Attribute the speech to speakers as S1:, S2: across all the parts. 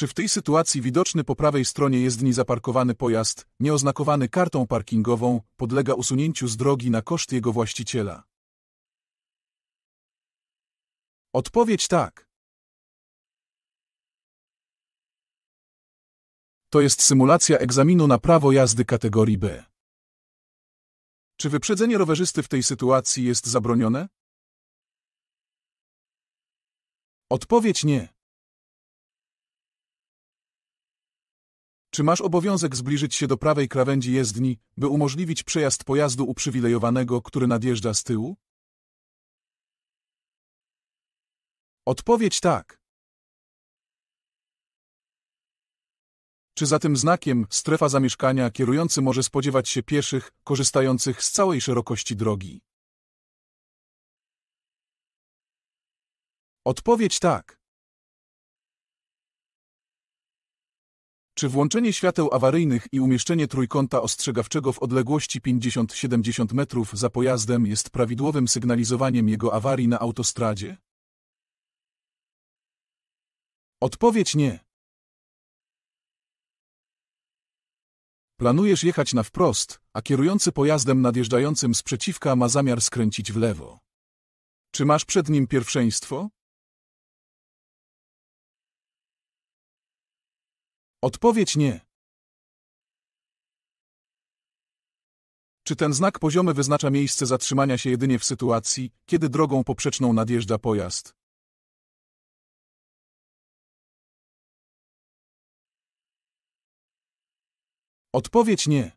S1: Czy w tej sytuacji widoczny po prawej stronie jezdni zaparkowany pojazd, nieoznakowany kartą parkingową, podlega usunięciu z drogi na koszt jego właściciela? Odpowiedź tak. To jest symulacja egzaminu na prawo jazdy kategorii B. Czy wyprzedzenie rowerzysty w tej sytuacji jest zabronione? Odpowiedź nie. Czy masz obowiązek zbliżyć się do prawej krawędzi jezdni, by umożliwić przejazd pojazdu uprzywilejowanego, który nadjeżdża z tyłu? Odpowiedź tak. Czy za tym znakiem strefa zamieszkania kierujący może spodziewać się pieszych, korzystających z całej szerokości drogi? Odpowiedź tak. Czy włączenie świateł awaryjnych i umieszczenie trójkąta ostrzegawczego w odległości 50-70 metrów za pojazdem jest prawidłowym sygnalizowaniem jego awarii na autostradzie? Odpowiedź nie. Planujesz jechać na wprost, a kierujący pojazdem nadjeżdżającym z przeciwka ma zamiar skręcić w lewo. Czy masz przed nim pierwszeństwo? Odpowiedź nie. Czy ten znak poziomy wyznacza miejsce zatrzymania się jedynie w sytuacji, kiedy drogą poprzeczną nadjeżdża pojazd?
S2: Odpowiedź nie.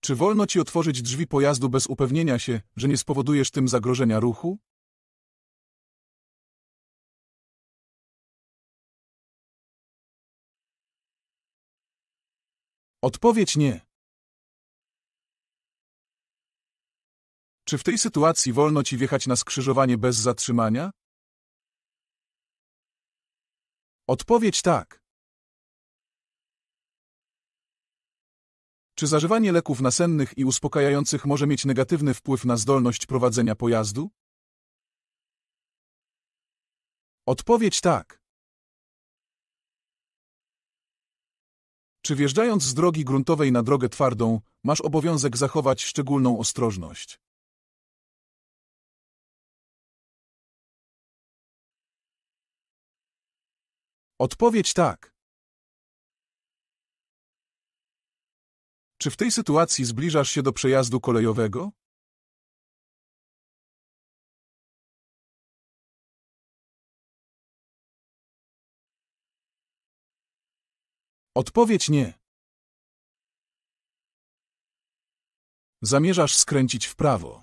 S1: Czy wolno ci otworzyć drzwi pojazdu bez upewnienia się, że nie spowodujesz tym zagrożenia ruchu? Odpowiedź nie. Czy w tej sytuacji wolno ci wjechać na skrzyżowanie bez zatrzymania? Odpowiedź tak. Czy zażywanie leków nasennych i uspokajających może mieć negatywny wpływ na zdolność prowadzenia pojazdu? Odpowiedź tak. Czy wjeżdżając z drogi gruntowej na drogę twardą, masz obowiązek zachować szczególną
S2: ostrożność?
S1: Odpowiedź tak. Czy w tej sytuacji zbliżasz się do przejazdu kolejowego? Odpowiedź nie. Zamierzasz skręcić w prawo.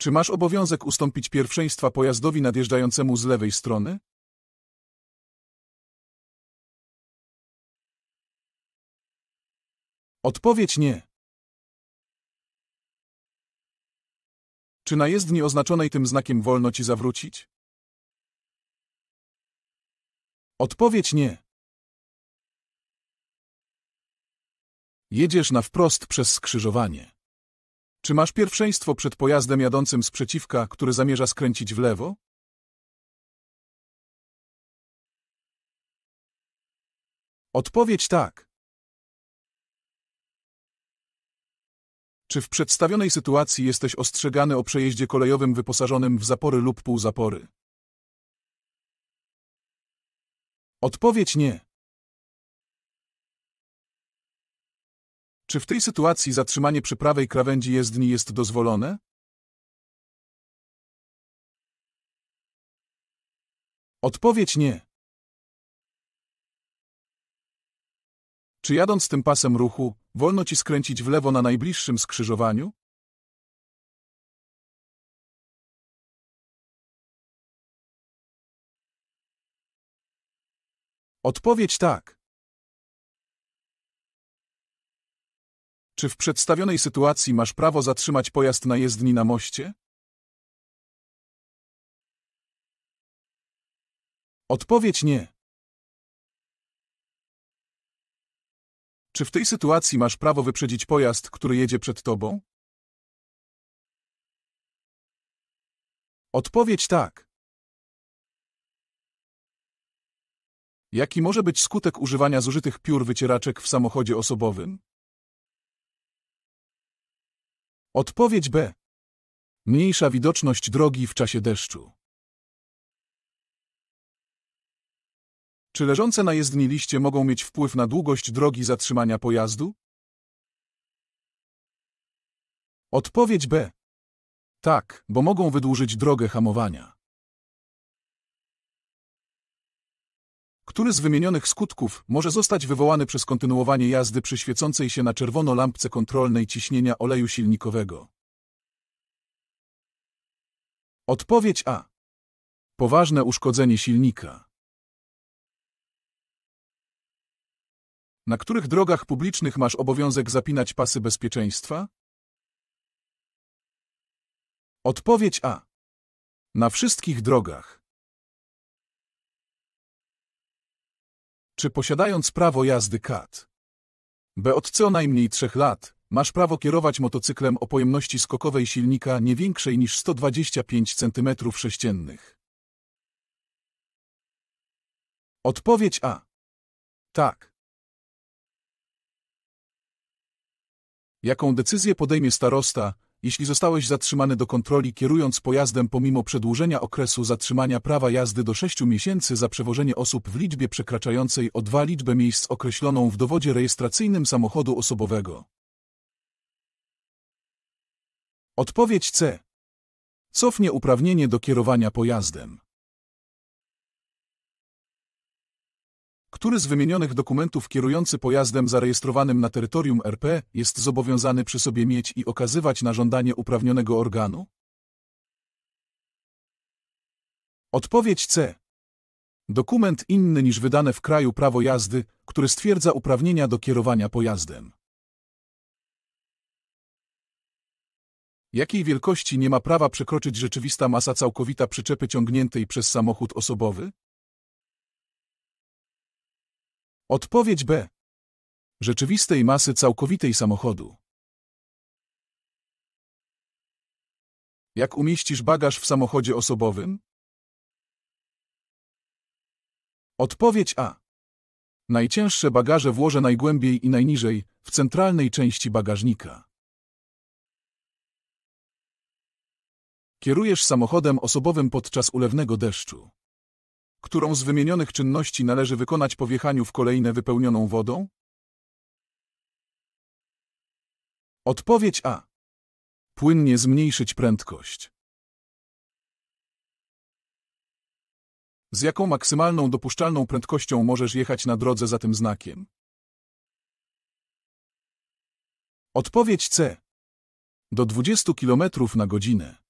S1: Czy masz obowiązek ustąpić pierwszeństwa pojazdowi nadjeżdżającemu z
S2: lewej strony?
S1: Odpowiedź nie. Czy na jezdni oznaczonej tym znakiem wolno ci zawrócić? Odpowiedź nie. Jedziesz na wprost przez skrzyżowanie. Czy masz pierwszeństwo przed pojazdem jadącym z przeciwka, który zamierza skręcić w lewo? Odpowiedź tak. Czy w przedstawionej sytuacji jesteś ostrzegany o przejeździe kolejowym wyposażonym w zapory lub półzapory? Odpowiedź nie. Czy w tej sytuacji zatrzymanie przy prawej krawędzi jezdni jest
S2: dozwolone?
S1: Odpowiedź nie. Czy jadąc tym pasem ruchu, wolno ci skręcić w lewo na najbliższym skrzyżowaniu? Odpowiedź tak. Czy w przedstawionej sytuacji masz prawo zatrzymać pojazd na jezdni na moście? Odpowiedź nie. Czy w tej sytuacji masz prawo wyprzedzić pojazd, który jedzie przed tobą? Odpowiedź tak. Jaki może być skutek używania zużytych piór wycieraczek w samochodzie osobowym? Odpowiedź B. Mniejsza widoczność drogi w czasie deszczu. Czy leżące na jezdni liście mogą mieć wpływ na długość drogi zatrzymania pojazdu? Odpowiedź B. Tak, bo mogą wydłużyć drogę hamowania. Który z wymienionych skutków może zostać wywołany przez kontynuowanie jazdy przy świecącej się na czerwono lampce kontrolnej ciśnienia oleju silnikowego? Odpowiedź A. Poważne uszkodzenie silnika. Na których drogach publicznych masz obowiązek zapinać pasy bezpieczeństwa? Odpowiedź A. Na wszystkich drogach. czy posiadając prawo jazdy KAT. B. Od co najmniej trzech lat masz prawo kierować motocyklem o pojemności skokowej silnika nie większej niż 125 cm3. Odpowiedź A. Tak. Jaką decyzję podejmie starosta, jeśli zostałeś zatrzymany do kontroli kierując pojazdem pomimo przedłużenia okresu zatrzymania prawa jazdy do 6 miesięcy za przewożenie osób w liczbie przekraczającej o dwa liczbę miejsc określoną w dowodzie rejestracyjnym samochodu osobowego. Odpowiedź C. Cofnie uprawnienie do kierowania pojazdem. Który z wymienionych dokumentów kierujący pojazdem zarejestrowanym na terytorium RP jest zobowiązany przy sobie mieć i okazywać na żądanie uprawnionego organu? Odpowiedź C. Dokument inny niż wydane w kraju prawo jazdy, który stwierdza uprawnienia do kierowania pojazdem. Jakiej wielkości nie ma prawa przekroczyć rzeczywista masa całkowita przyczepy ciągniętej przez samochód osobowy? Odpowiedź B. Rzeczywistej masy całkowitej samochodu. Jak umieścisz bagaż w samochodzie osobowym? Odpowiedź A. Najcięższe bagaże włożę najgłębiej i najniżej, w centralnej części bagażnika. Kierujesz samochodem osobowym podczas ulewnego deszczu którą z wymienionych czynności należy wykonać po wjechaniu w kolejne wypełnioną wodą? Odpowiedź A. Płynnie zmniejszyć prędkość. Z jaką maksymalną dopuszczalną prędkością możesz jechać na drodze za tym znakiem? Odpowiedź C. Do 20 km na godzinę.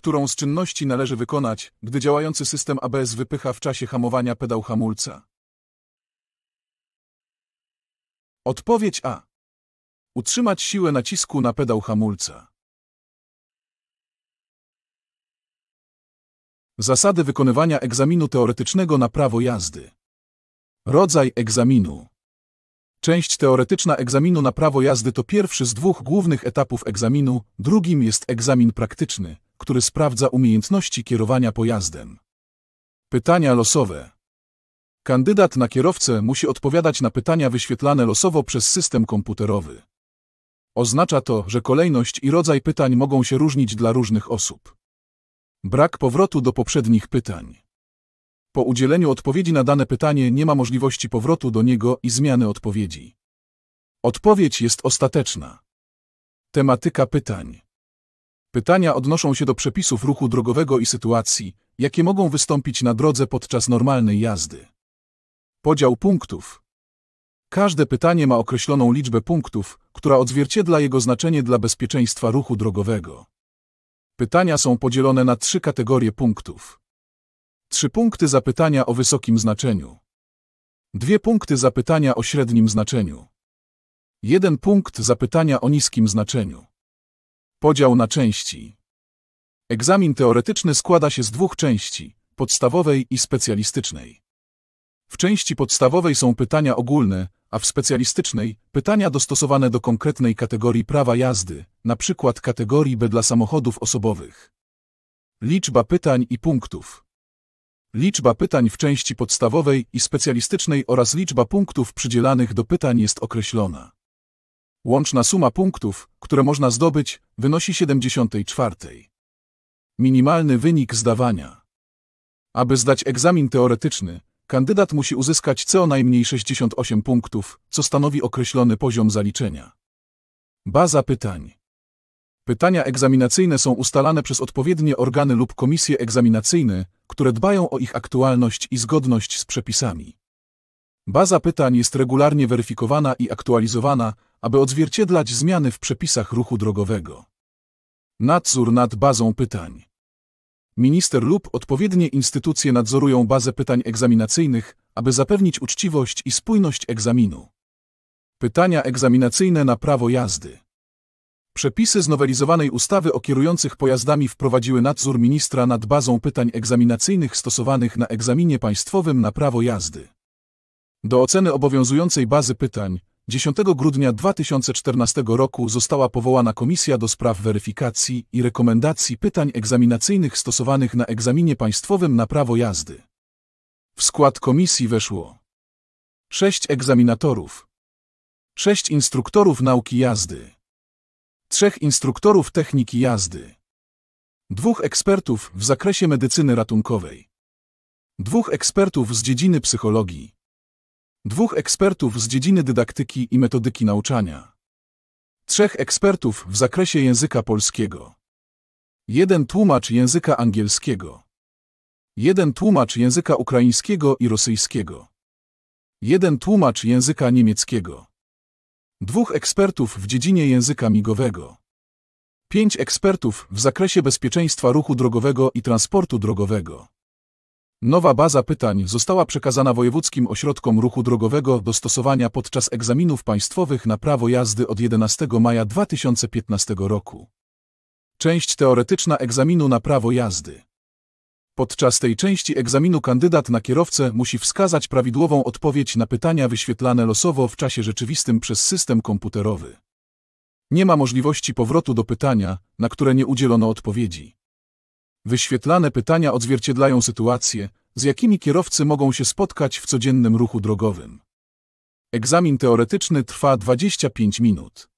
S1: którą z czynności należy wykonać, gdy działający system ABS wypycha w czasie hamowania pedał hamulca? Odpowiedź A. Utrzymać siłę nacisku na pedał hamulca. Zasady wykonywania egzaminu teoretycznego na prawo jazdy. Rodzaj egzaminu. Część teoretyczna egzaminu na prawo jazdy to pierwszy z dwóch głównych etapów egzaminu, drugim jest egzamin praktyczny, który sprawdza umiejętności kierowania pojazdem. Pytania losowe. Kandydat na kierowcę musi odpowiadać na pytania wyświetlane losowo przez system komputerowy. Oznacza to, że kolejność i rodzaj pytań mogą się różnić dla różnych osób. Brak powrotu do poprzednich pytań. Po udzieleniu odpowiedzi na dane pytanie nie ma możliwości powrotu do niego i zmiany odpowiedzi. Odpowiedź jest ostateczna. Tematyka pytań. Pytania odnoszą się do przepisów ruchu drogowego i sytuacji, jakie mogą wystąpić na drodze podczas normalnej jazdy. Podział punktów. Każde pytanie ma określoną liczbę punktów, która odzwierciedla jego znaczenie dla bezpieczeństwa ruchu drogowego. Pytania są podzielone na trzy kategorie punktów. Trzy punkty zapytania o wysokim znaczeniu. Dwie punkty zapytania o średnim znaczeniu. Jeden punkt zapytania o niskim znaczeniu. Podział na części. Egzamin teoretyczny składa się z dwóch części, podstawowej i specjalistycznej. W części podstawowej są pytania ogólne, a w specjalistycznej pytania dostosowane do konkretnej kategorii prawa jazdy, np. kategorii B dla samochodów osobowych. Liczba pytań i punktów. Liczba pytań w części podstawowej i specjalistycznej oraz liczba punktów przydzielanych do pytań jest określona. Łączna suma punktów, które można zdobyć, wynosi 74. Minimalny wynik zdawania. Aby zdać egzamin teoretyczny, kandydat musi uzyskać co najmniej 68 punktów, co stanowi określony poziom zaliczenia. Baza pytań. Pytania egzaminacyjne są ustalane przez odpowiednie organy lub komisje egzaminacyjne, które dbają o ich aktualność i zgodność z przepisami. Baza pytań jest regularnie weryfikowana i aktualizowana, aby odzwierciedlać zmiany w przepisach ruchu drogowego. Nadzór nad bazą pytań. Minister lub odpowiednie instytucje nadzorują bazę pytań egzaminacyjnych, aby zapewnić uczciwość i spójność egzaminu. Pytania egzaminacyjne na prawo jazdy. Przepisy znowelizowanej ustawy o kierujących pojazdami wprowadziły nadzór ministra nad bazą pytań egzaminacyjnych stosowanych na egzaminie państwowym na prawo jazdy. Do oceny obowiązującej bazy pytań 10 grudnia 2014 roku została powołana Komisja do Spraw Weryfikacji i Rekomendacji Pytań Egzaminacyjnych stosowanych na egzaminie państwowym na prawo jazdy. W skład komisji weszło sześć egzaminatorów, sześć instruktorów nauki jazdy, trzech instruktorów techniki jazdy, dwóch ekspertów w zakresie medycyny ratunkowej, dwóch ekspertów z dziedziny psychologii, dwóch ekspertów z dziedziny dydaktyki i metodyki nauczania, trzech ekspertów w zakresie języka polskiego, jeden tłumacz języka angielskiego, jeden tłumacz języka ukraińskiego i rosyjskiego, jeden tłumacz języka niemieckiego, dwóch ekspertów w dziedzinie języka migowego, pięć ekspertów w zakresie bezpieczeństwa ruchu drogowego i transportu drogowego. Nowa baza pytań została przekazana wojewódzkim ośrodkom ruchu drogowego do stosowania podczas egzaminów państwowych na prawo jazdy od 11 maja 2015 roku. Część teoretyczna egzaminu na prawo jazdy. Podczas tej części egzaminu kandydat na kierowcę musi wskazać prawidłową odpowiedź na pytania wyświetlane losowo w czasie rzeczywistym przez system komputerowy. Nie ma możliwości powrotu do pytania, na które nie udzielono odpowiedzi. Wyświetlane pytania odzwierciedlają sytuacje, z jakimi kierowcy mogą się spotkać w codziennym ruchu drogowym. Egzamin teoretyczny trwa 25 minut.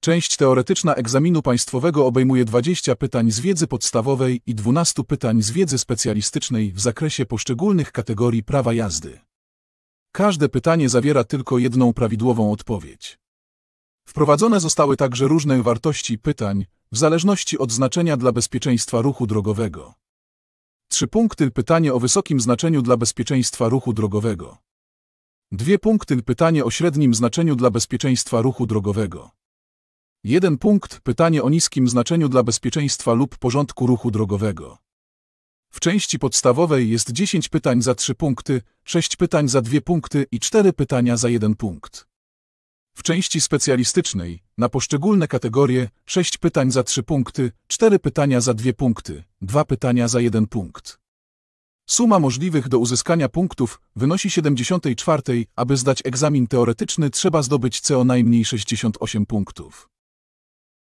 S1: Część teoretyczna egzaminu państwowego obejmuje 20 pytań z wiedzy podstawowej i 12 pytań z wiedzy specjalistycznej w zakresie poszczególnych kategorii prawa jazdy. Każde pytanie zawiera tylko jedną prawidłową odpowiedź. Wprowadzone zostały także różne wartości pytań, w zależności od znaczenia dla bezpieczeństwa ruchu drogowego. Trzy punkty pytanie o wysokim znaczeniu dla bezpieczeństwa ruchu drogowego. Dwie punkty pytanie o średnim znaczeniu dla bezpieczeństwa ruchu drogowego. Jeden punkt pytanie o niskim znaczeniu dla bezpieczeństwa lub porządku ruchu drogowego. W części podstawowej jest 10 pytań za 3 punkty, 6 pytań za 2 punkty i 4 pytania za 1 punkt. W części specjalistycznej, na poszczególne kategorie, 6 pytań za 3 punkty, 4 pytania za 2 punkty, 2 pytania za 1 punkt. Suma możliwych do uzyskania punktów wynosi 74, aby zdać egzamin teoretyczny trzeba zdobyć co najmniej 68 punktów.